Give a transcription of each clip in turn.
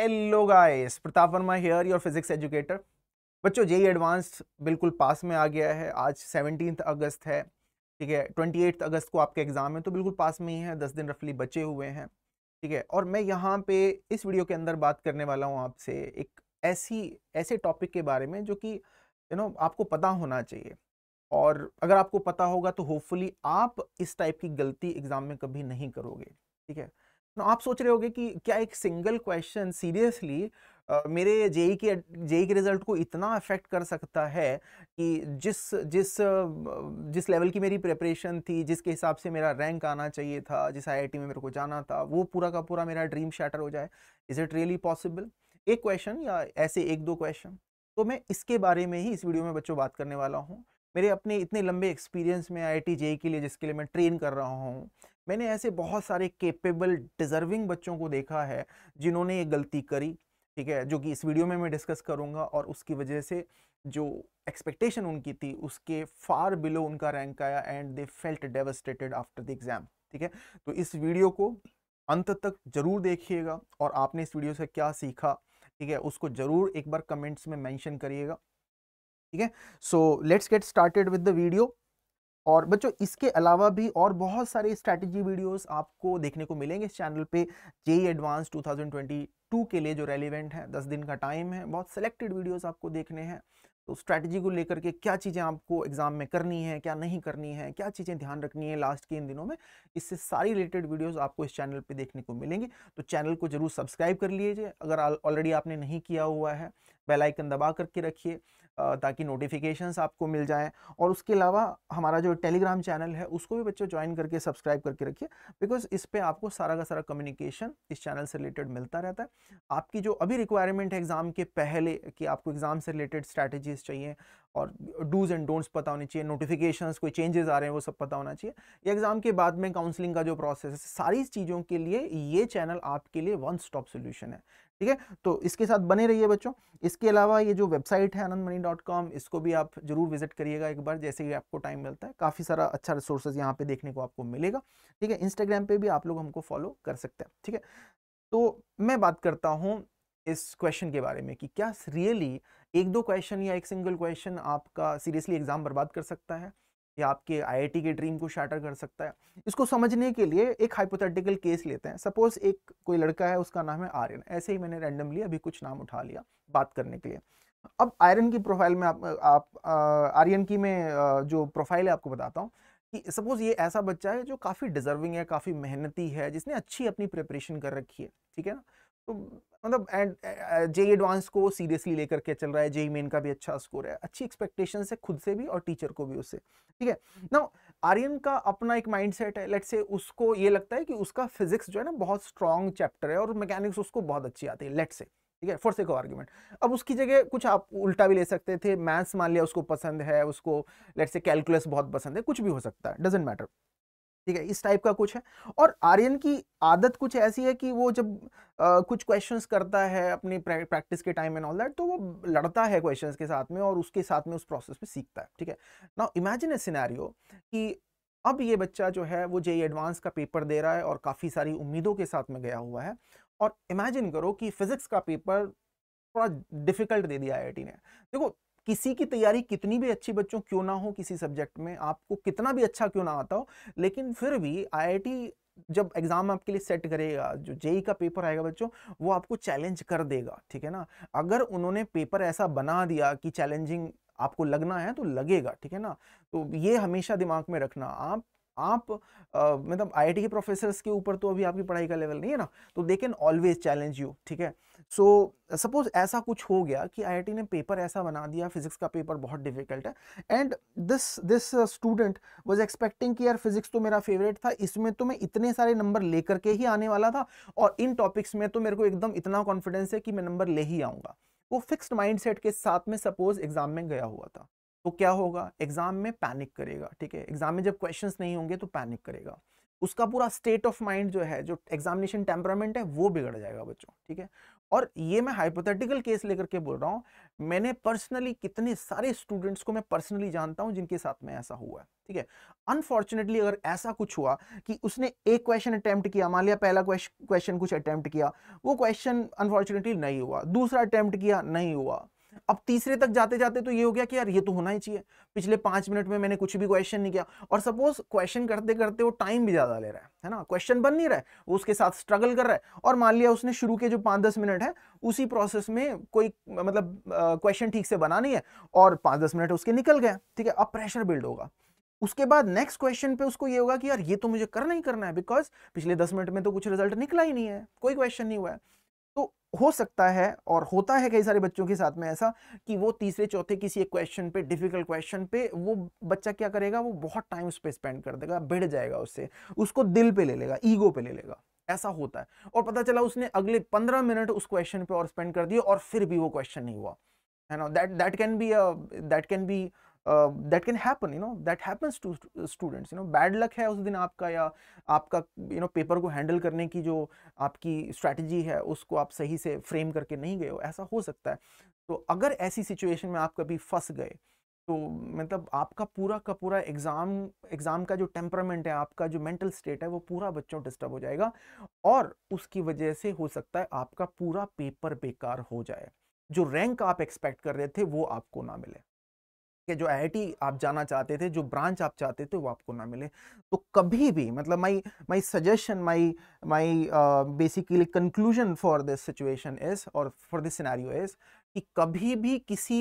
hello guys Pratap Verma here your physics educator बच्चों JEE advance e बिल्कुल पास में आ गया है आज सेवनटीन अगस्त है ठीक है ट्वेंटी एट्थ अगस्त को आपके एग्ज़ाम है तो बिल्कुल पास में ही है दस दिन रफली बचे हुए हैं ठीक है और मैं यहाँ पे इस वीडियो के अंदर बात करने वाला हूँ आपसे एक ऐसी ऐसे टॉपिक के बारे में जो कि यू नो आपको पता होना चाहिए और अगर आपको पता होगा तो होपफुली आप इस टाइप की गलती एग्ज़ाम में कभी नहीं करोगे ठीक है आप सोच रहे होगे कि क्या एक सिंगल क्वेश्चन सीरियसली मेरे जेई के जेई के रिजल्ट को इतना अफेक्ट कर सकता है कि जिस जिस जिस लेवल की मेरी प्रिपरेशन थी जिसके हिसाब से मेरा रैंक आना चाहिए था जिस आईआईटी में मेरे को जाना था वो पूरा का पूरा मेरा ड्रीम शैटर हो जाए इज़ इट रियली पॉसिबल एक क्वेश्चन या ऐसे एक दो क्वेश्चन तो मैं इसके बारे में ही इस वीडियो में बच्चों बात करने वाला हूँ मेरे अपने इतने लंबे एक्सपीरियंस में आई आई के लिए जिसके लिए मैं ट्रेन कर रहा हूँ मैंने ऐसे बहुत सारे केपेबल डिजर्विंग बच्चों को देखा है जिन्होंने ये गलती करी ठीक है जो कि इस वीडियो में मैं डिस्कस करूँगा और उसकी वजह से जो एक्सपेक्टेशन उनकी थी उसके फार बिलो उनका रैंक आया and they felt devastated after the exam ठीक है तो इस वीडियो को अंत तक ज़रूर देखिएगा और आपने इस वीडियो से क्या सीखा ठीक है उसको ज़रूर एक बार कमेंट्स में मेंशन करिएगा ठीक है so let's get started with the video और बच्चों इसके अलावा भी और बहुत सारे स्ट्रैटेजी वीडियोस आपको देखने को मिलेंगे इस चैनल पे जे एडवांस 2022 के लिए जो रेलिवेंट है दस दिन का टाइम है बहुत सेलेक्टेड वीडियोस आपको देखने हैं तो स्ट्रैटेजी को लेकर के क्या चीज़ें आपको एग्जाम में करनी है क्या नहीं करनी है क्या चीज़ें ध्यान रखनी है लास्ट के इन दिनों में इससे सारी रिलेटेड वीडियोस आपको इस चैनल पे देखने को मिलेंगे तो चैनल को जरूर सब्सक्राइब कर लीजिए अगर ऑलरेडी आपने नहीं किया हुआ है बेल आइकन दबा करके रखिए ताकि नोटिफिकेशंस आपको मिल जाएं और उसके अलावा हमारा जो टेलीग्राम चैनल है उसको भी बच्चों ज्वाइन करके सब्सक्राइब करके रखिए बिकॉज इस पर आपको सारा का सारा कम्युनिकेशन इस चैनल से रिलेटेड मिलता रहता है आपकी जो अभी रिक्वायरमेंट है एग्ज़ाम के पहले कि आपको एग्ज़ाम से रिलेटेड स्ट्रैटेजीज चाहिए और डूज एंड डोंट्स पता होने चाहिए नोटिफिकेशंस कोई चेंजेस आ रहे हैं वो सब पता होना चाहिए या एग्ज़ाम के बाद में काउंसलिंग का जो प्रोसेस है सारी चीज़ों के लिए ये चैनल आपके लिए वन स्टॉप सोल्यूशन है ठीक है तो इसके साथ बने रहिए बच्चों इसके अलावा ये जो वेबसाइट है आनंद मनी डॉट कॉम इसको भी आप जरूर विजिट करिएगा एक बार जैसे ही आपको टाइम मिलता है काफ़ी सारा अच्छा रिसोर्सेज यहाँ पे देखने को आपको मिलेगा ठीक है इंस्टाग्राम पे भी आप लोग हमको फॉलो कर सकते हैं ठीक है तो मैं बात करता हूँ इस क्वेश्चन के बारे में कि क्या रियली एक दो क्वेश्चन या एक सिंगल क्वेश्चन आपका सीरियसली एग्जाम बर्बाद कर सकता है या आपके आईआईटी के ड्रीम को शाटर कर सकता है इसको समझने के लिए एक हाइपोथेटिकल केस लेते हैं सपोज एक कोई लड़का है उसका नाम है आर्यन ऐसे ही मैंने रैंडमली अभी कुछ नाम उठा लिया बात करने के लिए अब आयरन की प्रोफाइल में आप आप आर्यन की में जो प्रोफाइल है आपको बताता हूँ कि सपोज ये ऐसा बच्चा है जो काफ़ी डिजर्विंग है काफ़ी मेहनती है जिसने अच्छी अपनी प्रिपरेशन कर रखी है ठीक है ना तो मतलब एंड जे एडवांस को सीरियसली लेकर के चल रहा है जे मेन का भी अच्छा स्कोर है अच्छी एक्सपेक्टेशन है खुद से भी और टीचर को भी उससे ठीक है ना आर्यन का अपना एक माइंडसेट है लेट से उसको ये लगता है कि उसका फिजिक्स जो है ना बहुत स्ट्रॉन्ग चैप्टर है और मैकेनिक्स उसको बहुत अच्छी आती है लेट से ठीक है फॉर सेक आर्ग्यूमेंट अब उसकी जगह कुछ आप उल्टा भी ले सकते थे मैथ्स मान लिया उसको पसंद है उसको लेट से कैलकुलस बहुत पसंद है कुछ भी हो सकता है डजेंट मैटर ठीक है इस टाइप का कुछ है और आर्यन की आदत कुछ ऐसी है कि वो जब आ, कुछ क्वेश्चंस करता है अपनी प्रैक्टिस के टाइम एंड ऑल दैट तो वो लड़ता है क्वेश्चंस के साथ में और उसके साथ में उस प्रोसेस में सीखता है ठीक है नाउ इमेजिन ए सिनेरियो कि अब ये बच्चा जो है वो जे एडवांस e का पेपर दे रहा है और काफ़ी सारी उम्मीदों के साथ में गया हुआ है और इमेजिन करो कि फिज़िक्स का पेपर थोड़ा डिफिकल्ट दे दिया आई ने देखो किसी की तैयारी कितनी भी अच्छी बच्चों क्यों ना हो किसी सब्जेक्ट में आपको कितना भी अच्छा क्यों ना आता हो लेकिन फिर भी आई जब एग्जाम आपके लिए सेट करेगा जो जेई e का पेपर आएगा बच्चों वो आपको चैलेंज कर देगा ठीक है ना अगर उन्होंने पेपर ऐसा बना दिया कि चैलेंजिंग आपको लगना है तो लगेगा ठीक है ना तो ये हमेशा दिमाग में रखना आप आप मतलब आई के प्रोफेसर के ऊपर तो अभी आपकी पढ़ाई का लेवल नहीं है ना तो they can always challenge you ठीक है सो so, सपोज ऐसा कुछ हो गया कि आई ने पेपर ऐसा बना दिया फिजिक्स का पेपर बहुत डिफिकल्ट है and this this student was expecting कि यार फिजिक्स तो मेरा फेवरेट था इसमें तो मैं इतने सारे नंबर लेकर के ही आने वाला था और इन टॉपिक्स में तो मेरे को एकदम इतना कॉन्फिडेंस है कि मैं नंबर ले ही आऊँगा वो फिक्स्ड माइंडसेट के साथ में सपोज एग्जाम में गया हुआ था तो क्या होगा एग्जाम में पैनिक करेगा ठीक है एग्जाम में जब क्वेश्चंस नहीं होंगे तो पैनिक करेगा उसका पूरा स्टेट ऑफ माइंड जो है जो एग्जामिनेशन टेम्परामेंट है वो बिगड़ जाएगा बच्चों ठीक है और ये मैं हाइपोथेटिकल केस लेकर के बोल रहा हूँ मैंने पर्सनली कितने सारे स्टूडेंट्स को मैं पर्सनली जानता हूँ जिनके साथ में ऐसा हुआ है ठीक है अनफॉर्चुनेटली अगर ऐसा कुछ हुआ कि उसने एक क्वेश्चन अटैम्प्ट किया मान लिया पहला क्वेश्चन कुछ अटैम्प्ट किया वो क्वेश्चन अनफॉर्चुनेटली नहीं हुआ दूसरा अटैम्प्ट किया नहीं हुआ अब तीसरे तक जाते जाते तो ये हो गया कि यार ये तो होना ही चाहिए पिछले पांच मिनट में मैंने कुछ भी क्वेश्चन नहीं किया और सपोज क्वेश्चन करते करते वो टाइम भी ज़्यादा ले रहा है है ना क्वेश्चन बन नहीं रहा है वो उसके साथ स्ट्रगल कर रहा है और मान लिया उसने शुरू के जो पांच दस मिनट है उसी प्रोसेस में कोई मतलब क्वेश्चन ठीक से बना नहीं है और पांच दस मिनट उसके निकल गया ठीक है अब प्रेशर बिल्ड होगा उसके बाद नेक्स्ट क्वेश्चन पे उसको ये होगा कि यार ये तो मुझे करना ही करना है बिकॉज पिछले दस मिनट में तो कुछ रिजल्ट निकला ही नहीं है कोई क्वेश्चन नहीं हुआ है तो हो सकता है और होता है कई सारे बच्चों के साथ में ऐसा कि वो तीसरे चौथे किसी एक क्वेश्चन पे डिफिकल्ट क्वेश्चन पे वो बच्चा क्या करेगा वो बहुत टाइम उस पर स्पेंड कर देगा बिड़ जाएगा उससे उसको दिल पे ले लेगा ईगो पे ले लेगा ऐसा होता है और पता चला उसने अगले पंद्रह मिनट उस क्वेश्चन पे और स्पेंड कर दिया और फिर भी वो क्वेश्चन नहीं हुआ है ना that that can be that can be that can happen you know that happens to students you know bad luck है उस दिन आपका या आपका यू नो पेपर को हैंडल करने की जो आपकी स्ट्रैटेजी है उसको आप सही से फ्रेम करके नहीं गए हो ऐसा हो सकता है तो अगर ऐसी सिचुएशन में आप कभी फंस गए तो मतलब आपका पूरा का पूरा एग्ज़ाम एग्ज़ाम का जो टेम्परामेंट है आपका जो मेंटल स्टेट है वो पूरा बच्चों डिस्टर्ब हो जाएगा और उसकी वजह से हो सकता है आपका पूरा पेपर बेकार हो जाए जो रैंक आप एक्सपेक्ट कर रहे थे वो आपको ना मिले के जो आई आप जाना चाहते थे जो ब्रांच आप चाहते थे वो आपको ना मिले तो कभी भी मतलब my my suggestion my my basically conclusion for this situation is और फॉर दिस सिनेरियो इज कि कभी भी किसी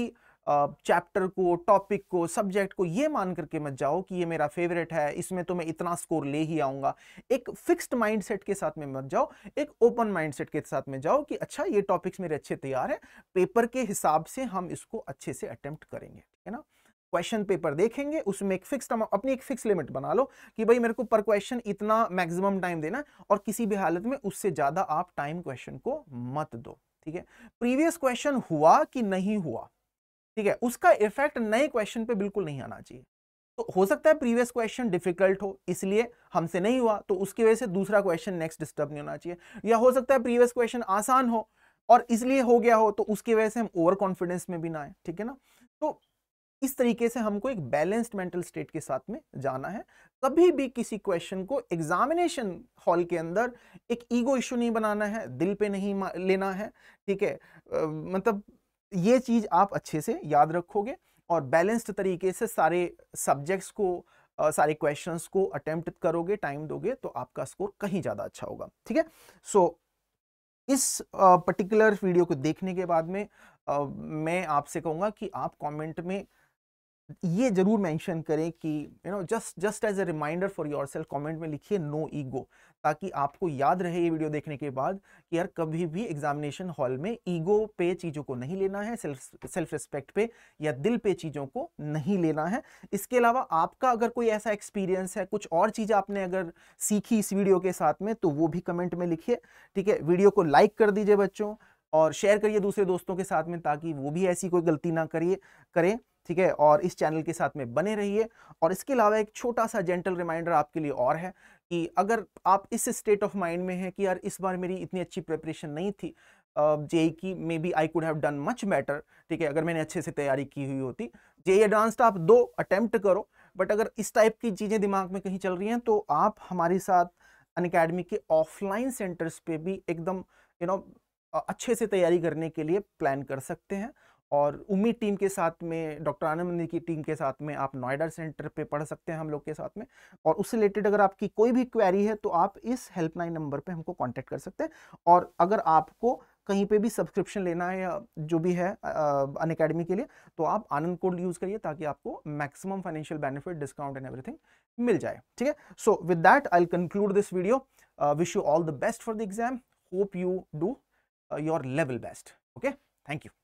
चैप्टर uh, को टॉपिक को सब्जेक्ट को ये मान करके मत जाओ कि ये मेरा फेवरेट है इसमें तो मैं इतना स्कोर ले ही आऊँगा एक फिक्स्ड माइंडसेट के साथ में मत जाओ एक ओपन माइंडसेट के साथ में जाओ कि अच्छा ये टॉपिक्स मेरे अच्छे तैयार हैं पेपर के हिसाब से हम इसको अच्छे से अटेम्प्ट करेंगे ठीक है ना क्वेश्चन पेपर देखेंगे उसमें एक फिक्स अपनी एक फिक्स लिमिट बना लो कि भाई मेरे को पर क्वेश्चन इतना मैक्सिमम टाइम देना और किसी भी हालत में उससे ज़्यादा आप टाइम क्वेश्चन को मत दो ठीक है प्रीवियस क्वेश्चन हुआ कि नहीं हुआ ठीक है उसका इफेक्ट नए क्वेश्चन पे बिल्कुल नहीं आना चाहिए तो हो सकता है प्रीवियस क्वेश्चन डिफिकल्ट हो इसलिए हमसे नहीं हुआ तो उसकी वजह से दूसरा क्वेश्चन नेक्स्ट डिस्टर्ब नहीं होना चाहिए या हो सकता है प्रीवियस क्वेश्चन आसान हो और इसलिए हो गया हो तो उसकी वजह से हम ओवर कॉन्फिडेंस में भी ना आए ठीक है ना तो इस तरीके से हमको एक बैलेंस्ड मेंटल स्टेट के साथ में जाना है कभी भी किसी क्वेश्चन को एग्जामिनेशन हॉल के अंदर एक ईगो इशू नहीं बनाना है दिल पे नहीं लेना है ठीक है मतलब ये चीज़ आप अच्छे से याद रखोगे और बैलेंस्ड तरीके से सारे सब्जेक्ट्स को आ, सारे क्वेश्चंस को अटेम्प्ट करोगे टाइम दोगे तो आपका स्कोर कहीं ज़्यादा अच्छा होगा ठीक है सो इस पर्टिकुलर वीडियो को देखने के बाद में आ, मैं आपसे कहूंगा कि आप कमेंट में ये जरूर मेंशन करें कि you know just just as a reminder for yourself comment में लिखिए नो ईगो ताकि आपको याद रहे ये वीडियो देखने के बाद कि यार कभी भी एग्जामिनेशन हॉल में ईगो पे चीज़ों को नहीं लेना है सेल्फ सेल्फ रिस्पेक्ट पे या दिल पे चीज़ों को नहीं लेना है इसके अलावा आपका अगर कोई ऐसा एक्सपीरियंस है कुछ और चीज़ आपने अगर सीखी इस वीडियो के साथ में तो वो भी कमेंट में लिखिए ठीक है वीडियो को लाइक कर दीजिए बच्चों और शेयर करिए दूसरे दोस्तों के साथ में ताकि वो भी ऐसी कोई गलती ना करिए करें ठीक है और इस चैनल के साथ में बने रहिए और इसके अलावा एक छोटा सा जेंटल रिमाइंडर आपके लिए और है कि अगर आप इस स्टेट ऑफ माइंड में हैं कि यार इस बार मेरी इतनी अच्छी प्रिपरेशन नहीं थी जे की maybe I could have done much better ठीक है अगर मैंने अच्छे से तैयारी की हुई होती जेई एडवांस्ड आप दो अटैम्प्ट करो बट अगर इस टाइप की चीज़ें दिमाग में कहीं चल रही हैं तो आप हमारे साथ अन अकेडमी के ऑफलाइन सेंटर्स पे भी एकदम यू you नो know, अच्छे से तैयारी करने के लिए प्लान कर सकते हैं और उम्मीद टीम के साथ में डॉक्टर आनंद की टीम के साथ में आप नोएडा सेंटर पे पढ़ सकते हैं हम लोग के साथ में और उससे रिलेटेड अगर आपकी कोई भी क्वेरी है तो आप इस हेल्पलाइन नंबर पे हमको कांटेक्ट कर सकते हैं और अगर आपको कहीं पे भी सब्सक्रिप्शन लेना है या जो भी है अन अकेडमी के लिए तो आप आनंद कोड यूज़ करिए ताकि आपको maximum financial benefit discount and everything मिल जाए ठीक है so with that I conclude this video wish you all the best for the exam hope you do your level best okay thank you